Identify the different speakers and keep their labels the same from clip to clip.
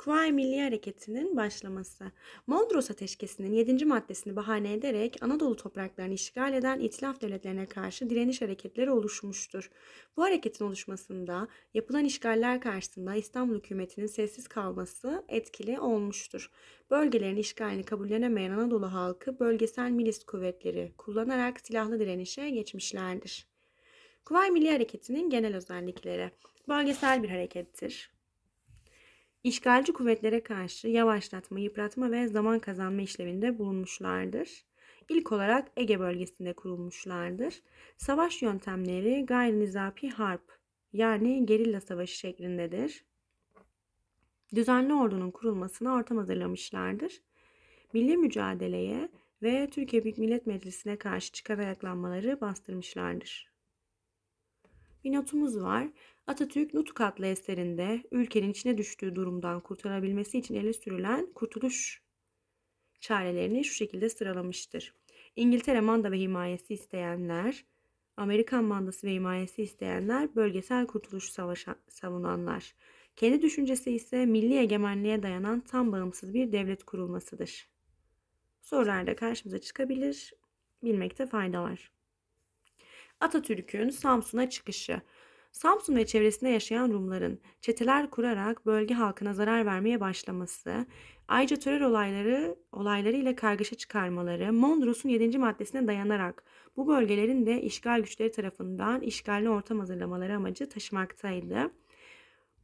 Speaker 1: Kuvayi Milli Hareketi'nin başlaması. Mondros Ateşkesi'nin 7. maddesini bahane ederek Anadolu topraklarını işgal eden itilaf devletlerine karşı direniş hareketleri oluşmuştur. Bu hareketin oluşmasında yapılan işgaller karşısında İstanbul hükümetinin sessiz kalması etkili olmuştur. Bölgelerin işgalini kabullenemeyen Anadolu halkı bölgesel milis kuvvetleri kullanarak silahlı direnişe geçmişlerdir. Kuvayi Milli Hareketi'nin genel özellikleri bölgesel bir harekettir İşgalci kuvvetlere karşı yavaşlatma, yıpratma ve zaman kazanma işleminde bulunmuşlardır. İlk olarak Ege bölgesinde kurulmuşlardır. Savaş yöntemleri gayri nizapi harp yani gerilla savaşı şeklindedir. Düzenli ordunun kurulmasına ortam hazırlamışlardır. Milli mücadeleye ve Türkiye Büyük Millet Meclisi'ne karşı çıkan ayaklanmaları bastırmışlardır bir notumuz var. Atatürk Nutuk adlı eserinde ülkenin içine düştüğü durumdan kurtarabilmesi için ele sürülen kurtuluş çarelerini şu şekilde sıralamıştır. İngiltere manda ve himayesi isteyenler, Amerikan mandası ve himayesi isteyenler, bölgesel kurtuluş savaşa, savunanlar. Kendi düşüncesi ise milli egemenliğe dayanan tam bağımsız bir devlet kurulmasıdır. Sorularda karşımıza çıkabilir, bilmekte fayda var. Atatürk'ün Samsun'a çıkışı. Samsun ve çevresinde yaşayan Rumların çeteler kurarak bölge halkına zarar vermeye başlaması, ayrıca terör olayları olaylarıyla kargaşa çıkarmaları, Mondros'un 7. maddesine dayanarak bu bölgelerin de işgal güçleri tarafından işgalli ortam hazırlamaları amacı taşımaktaydı.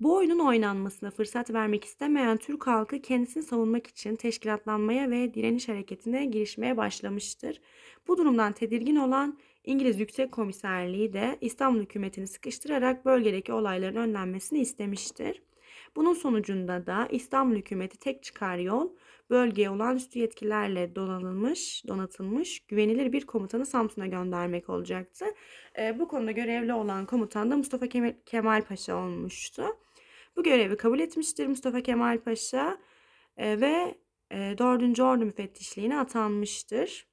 Speaker 1: Bu oyunun oynanmasına fırsat vermek istemeyen Türk halkı kendisini savunmak için teşkilatlanmaya ve direniş hareketine girişmeye başlamıştır. Bu durumdan tedirgin olan İngiliz Yüksek Komiserliği de İstanbul hükümetini sıkıştırarak bölgedeki olayların önlenmesini istemiştir. Bunun sonucunda da İstanbul hükümeti tek çıkar yol bölgeye olağanüstü yetkilerle donanılmış, donatılmış güvenilir bir komutanı Samsun'a göndermek olacaktı. E, bu konuda görevli olan komutan da Mustafa Kemal Paşa olmuştu. Bu görevi kabul etmiştir Mustafa Kemal Paşa e, ve e, 4. Ordu Müfettişliğine atanmıştır.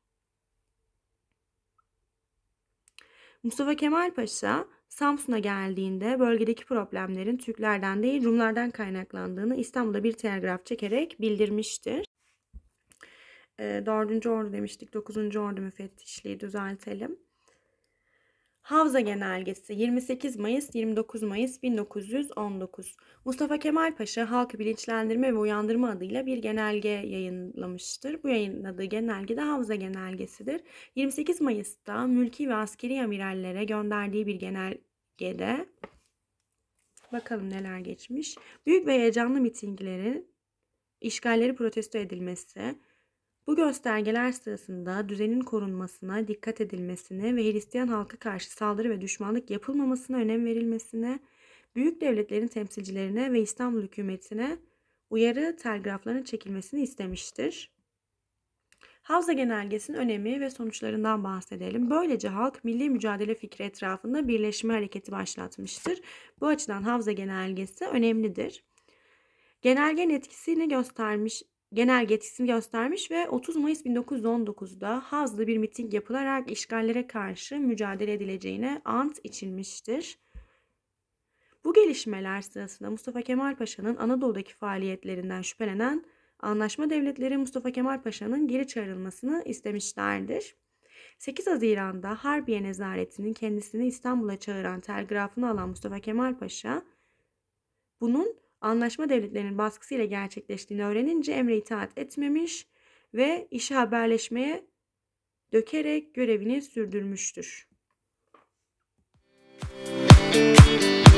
Speaker 1: Mustafa Kemal Paşa Samsun'a geldiğinde bölgedeki problemlerin Türklerden değil Rumlardan kaynaklandığını İstanbul'da bir telgraf çekerek bildirmiştir. 4. Ordu demiştik. 9. Ordu müfettişliği düzeltelim. Havza Genelgesi 28 Mayıs 29 Mayıs 1919 Mustafa Kemal Paşa halkı bilinçlendirme ve uyandırma adıyla bir genelge yayınlamıştır. Bu yayınladığı genelge de Havza Genelgesidir. 28 Mayıs'ta mülki ve askeri amirallere gönderdiği bir genelgede bakalım neler geçmiş. Büyük ve heyecanlı mitinglerin işgalleri protesto edilmesi, bu göstergeler sırasında düzenin korunmasına dikkat edilmesine ve Hristiyan halka karşı saldırı ve düşmanlık yapılmamasına önem verilmesine, büyük devletlerin temsilcilerine ve İstanbul hükümetine uyarı telgraflarının çekilmesini istemiştir. Havza genelgesinin önemi ve sonuçlarından bahsedelim. Böylece halk milli mücadele fikri etrafında birleşme hareketi başlatmıştır. Bu açıdan havza genelgesi önemlidir. Genelgen etkisini göstermiş Genel genelgesini göstermiş ve 30 Mayıs 1919'da Haz'da bir miting yapılarak işgallere karşı mücadele edileceğine ant içilmiştir. Bu gelişmeler sırasında Mustafa Kemal Paşa'nın Anadolu'daki faaliyetlerinden şüphelenen anlaşma devletleri Mustafa Kemal Paşa'nın geri çağrılmasını istemişlerdir. 8 Haziran'da Harbiye Nezaretinin kendisini İstanbul'a çağıran telgrafını alan Mustafa Kemal Paşa bunun anlaşma devletlerinin baskısıyla gerçekleştiğini öğrenince emre itaat etmemiş ve işi haberleşmeye dökerek görevini sürdürmüştür. Müzik